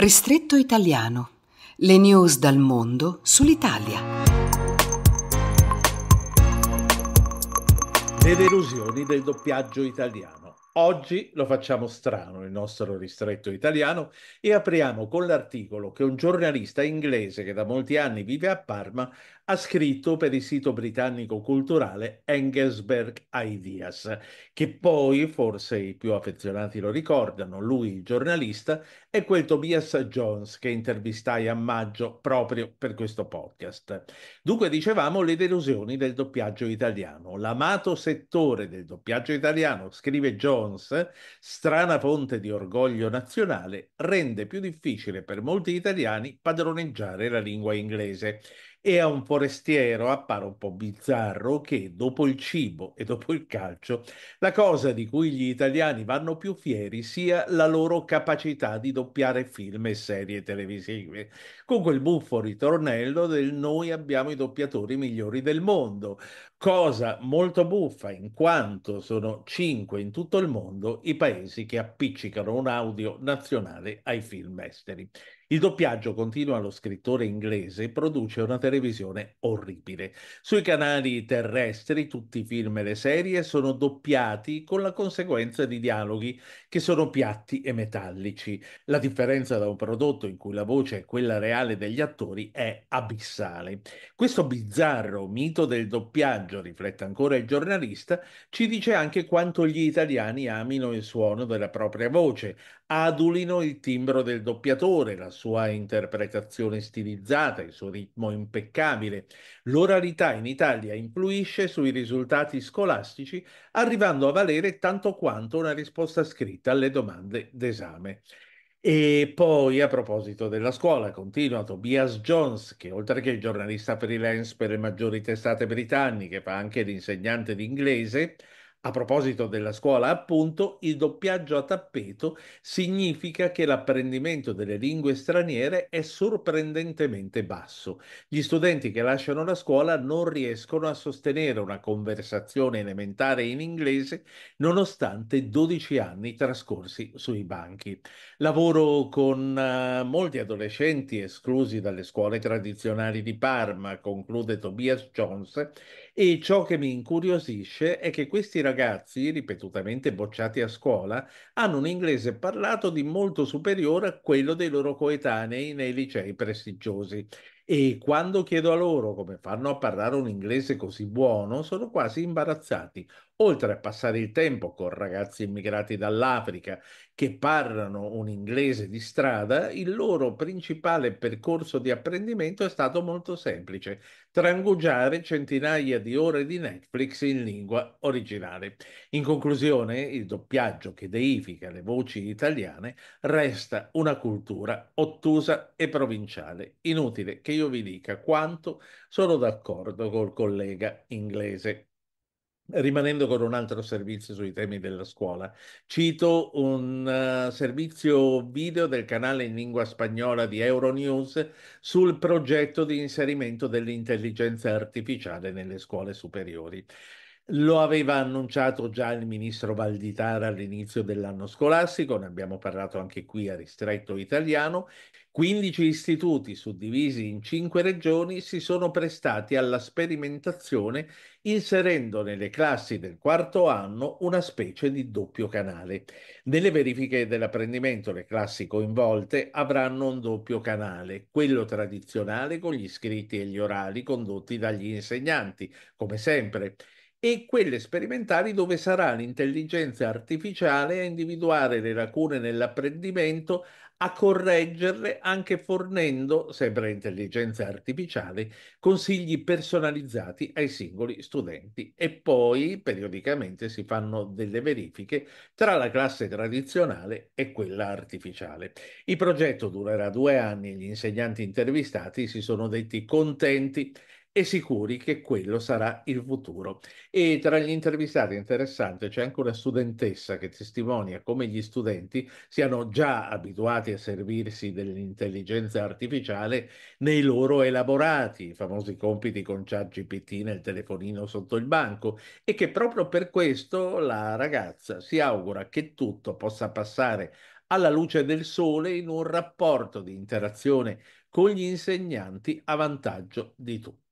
Ristretto Italiano. Le news dal mondo sull'Italia. Le delusioni del doppiaggio italiano. Oggi lo facciamo strano il nostro ristretto italiano e apriamo con l'articolo che un giornalista inglese che da molti anni vive a Parma ha scritto per il sito britannico culturale Engelsberg Ideas, che poi, forse i più affezionati lo ricordano, lui il giornalista è quel Tobias Jones che intervistai a maggio proprio per questo podcast. Dunque dicevamo le delusioni del doppiaggio italiano. L'amato settore del doppiaggio italiano, scrive Jones, Jones, strana fonte di orgoglio nazionale, rende più difficile per molti italiani padroneggiare la lingua inglese e a un forestiero appare un po' bizzarro che dopo il cibo e dopo il calcio la cosa di cui gli italiani vanno più fieri sia la loro capacità di doppiare film e serie televisive, con quel buffo ritornello del noi abbiamo i doppiatori migliori del mondo, cosa molto buffa in quanto sono cinque in tutto il mondo i paesi che appiccicano un audio nazionale ai film esteri. Il doppiaggio, continua lo scrittore inglese, produce una televisione orribile. Sui canali terrestri tutti i film e le serie sono doppiati con la conseguenza di dialoghi che sono piatti e metallici. La differenza da un prodotto in cui la voce è quella reale degli attori è abissale. Questo bizzarro mito del doppiaggio messaggio, riflette ancora il giornalista, ci dice anche quanto gli italiani amino il suono della propria voce, adulino il timbro del doppiatore, la sua interpretazione stilizzata, il suo ritmo impeccabile. L'oralità in Italia influisce sui risultati scolastici, arrivando a valere tanto quanto una risposta scritta alle domande d'esame. E poi a proposito della scuola, continua Tobias Jones, che oltre che giornalista freelance per le maggiori testate britanniche, fa anche l'insegnante di inglese, a proposito della scuola, appunto, il doppiaggio a tappeto significa che l'apprendimento delle lingue straniere è sorprendentemente basso. Gli studenti che lasciano la scuola non riescono a sostenere una conversazione elementare in inglese nonostante 12 anni trascorsi sui banchi. Lavoro con uh, molti adolescenti esclusi dalle scuole tradizionali di Parma, conclude Tobias Jones, e ciò che mi incuriosisce è che questi ragazzi, ripetutamente bocciati a scuola, hanno un inglese parlato di molto superiore a quello dei loro coetanei nei licei prestigiosi. E quando chiedo a loro come fanno a parlare un inglese così buono, sono quasi imbarazzati. Oltre a passare il tempo con ragazzi immigrati dall'Africa che parlano un inglese di strada, il loro principale percorso di apprendimento è stato molto semplice, trangugiare centinaia di ore di Netflix in lingua originale. In conclusione, il doppiaggio che deifica le voci italiane resta una cultura ottusa e provinciale. Inutile che io vi dica quanto sono d'accordo col collega inglese. Rimanendo con un altro servizio sui temi della scuola, cito un uh, servizio video del canale in lingua spagnola di Euronews sul progetto di inserimento dell'intelligenza artificiale nelle scuole superiori. Lo aveva annunciato già il ministro Valditara all'inizio dell'anno scolastico, ne abbiamo parlato anche qui a Ristretto Italiano. 15 istituti suddivisi in 5 regioni si sono prestati alla sperimentazione inserendo nelle classi del quarto anno una specie di doppio canale. Nelle verifiche dell'apprendimento le classi coinvolte avranno un doppio canale, quello tradizionale con gli scritti e gli orali condotti dagli insegnanti, come sempre e quelle sperimentali dove sarà l'intelligenza artificiale a individuare le lacune nell'apprendimento, a correggerle anche fornendo, sempre intelligenza artificiale, consigli personalizzati ai singoli studenti. E poi periodicamente si fanno delle verifiche tra la classe tradizionale e quella artificiale. Il progetto durerà due anni e gli insegnanti intervistati si sono detti contenti e sicuri che quello sarà il futuro. E tra gli intervistati interessante c'è anche una studentessa che testimonia come gli studenti siano già abituati a servirsi dell'intelligenza artificiale nei loro elaborati, i famosi compiti con ChatGPT nel telefonino sotto il banco e che proprio per questo la ragazza si augura che tutto possa passare alla luce del sole in un rapporto di interazione con gli insegnanti a vantaggio di tutto.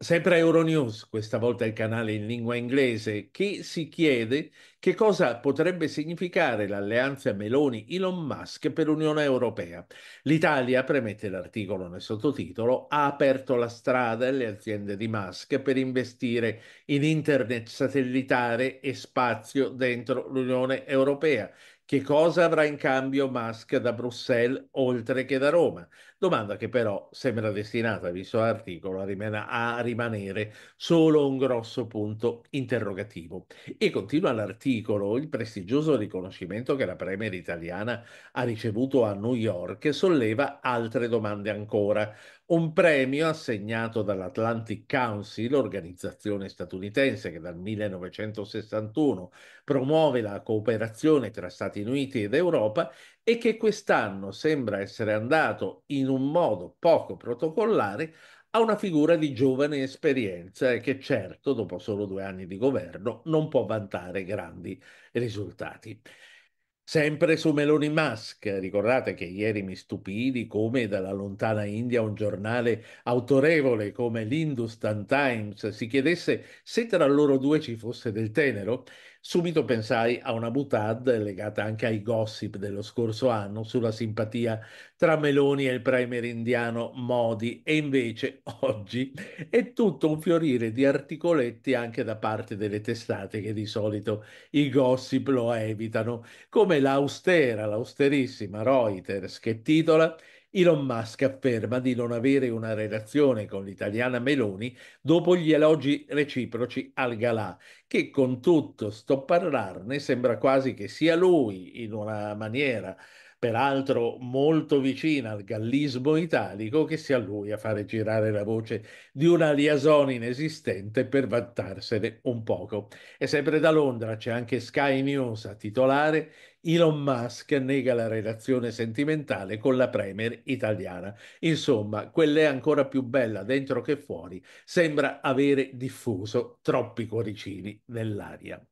Sempre Euronews, questa volta il canale in lingua inglese, che si chiede che cosa potrebbe significare l'alleanza Meloni-Elon Musk per l'Unione Europea. L'Italia, premette l'articolo nel sottotitolo, ha aperto la strada alle aziende di Musk per investire in internet satellitare e spazio dentro l'Unione Europea. Che cosa avrà in cambio Musk da Bruxelles oltre che da Roma? domanda che però sembra destinata, visto l'articolo, a, rimane, a rimanere solo un grosso punto interrogativo. E continua l'articolo, il prestigioso riconoscimento che la Premier italiana ha ricevuto a New York solleva altre domande ancora. Un premio assegnato dall'Atlantic Council, organizzazione statunitense che dal 1961 promuove la cooperazione tra Stati Uniti ed Europa e che quest'anno sembra essere andato in un modo poco protocollare a una figura di giovane esperienza che certo, dopo solo due anni di governo, non può vantare grandi risultati. Sempre su Meloni Musk, ricordate che ieri mi stupì di come dalla lontana India un giornale autorevole come l'Hindustan Times si chiedesse se tra loro due ci fosse del tenero Subito pensai a una boutade legata anche ai gossip dello scorso anno sulla simpatia tra Meloni e il premier indiano Modi e invece oggi è tutto un fiorire di articoletti anche da parte delle testate che di solito i gossip lo evitano, come l'austera, l'austerissima Reuters che titola Elon Musk afferma di non avere una relazione con l'italiana Meloni dopo gli elogi reciproci al Galà, che con tutto sto parlarne sembra quasi che sia lui, in una maniera peraltro molto vicina al gallismo italico, che sia lui a fare girare la voce di una liaison inesistente per vantarsene un poco. E sempre da Londra c'è anche Sky News a titolare Elon Musk nega la relazione sentimentale con la premier italiana. Insomma, quella è ancora più bella dentro che fuori. Sembra avere diffuso troppi cuoricini nell'aria.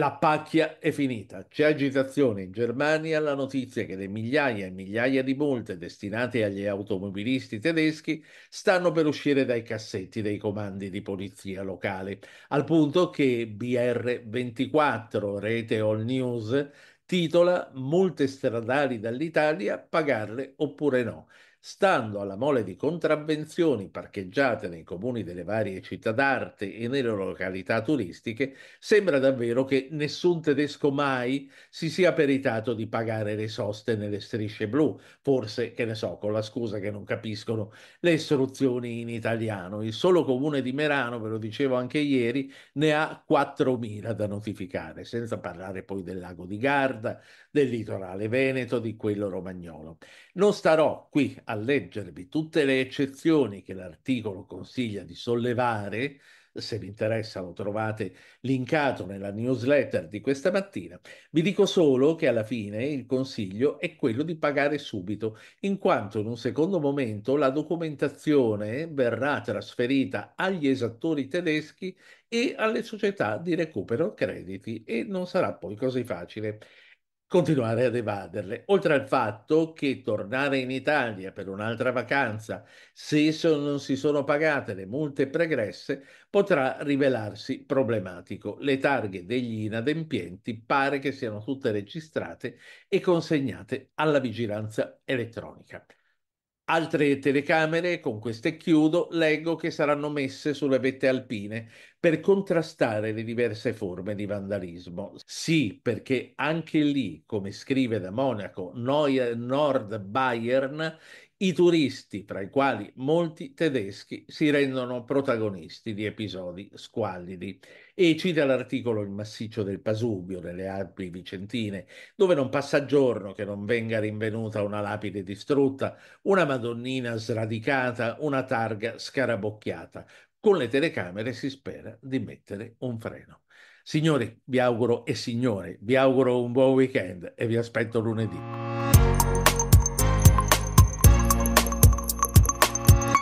La pacchia è finita. C'è agitazione in Germania alla notizia che le migliaia e migliaia di multe destinate agli automobilisti tedeschi stanno per uscire dai cassetti dei comandi di polizia locale, al punto che BR24, rete All News, titola Multe stradali dall'Italia, pagarle oppure no stando alla mole di contravvenzioni parcheggiate nei comuni delle varie città d'arte e nelle località turistiche, sembra davvero che nessun tedesco mai si sia peritato di pagare le soste nelle strisce blu, forse, che ne so, con la scusa che non capiscono le istruzioni in italiano. Il solo comune di Merano, ve lo dicevo anche ieri, ne ha 4.000 da notificare, senza parlare poi del lago di Garda, del litorale veneto, di quello romagnolo. Non starò qui a leggervi tutte le eccezioni che l'articolo consiglia di sollevare, se vi interessa lo trovate linkato nella newsletter di questa mattina, vi dico solo che alla fine il consiglio è quello di pagare subito, in quanto in un secondo momento la documentazione verrà trasferita agli esattori tedeschi e alle società di recupero crediti e non sarà poi così facile continuare ad evaderle. Oltre al fatto che tornare in Italia per un'altra vacanza, se non si sono pagate le multe pregresse, potrà rivelarsi problematico. Le targhe degli inadempienti pare che siano tutte registrate e consegnate alla vigilanza elettronica. Altre telecamere, con queste chiudo, leggo che saranno messe sulle vette alpine per contrastare le diverse forme di vandalismo. Sì, perché anche lì, come scrive da Monaco eh, Nord Bayern, i turisti, tra i quali molti tedeschi, si rendono protagonisti di episodi squallidi. E cita l'articolo Il massiccio del Pasubio nelle Alpi vicentine, dove non passa giorno che non venga rinvenuta una lapide distrutta, una madonnina sradicata, una targa scarabocchiata. Con le telecamere si spera di mettere un freno. Signori, vi auguro e signore, vi auguro un buon weekend e vi aspetto lunedì.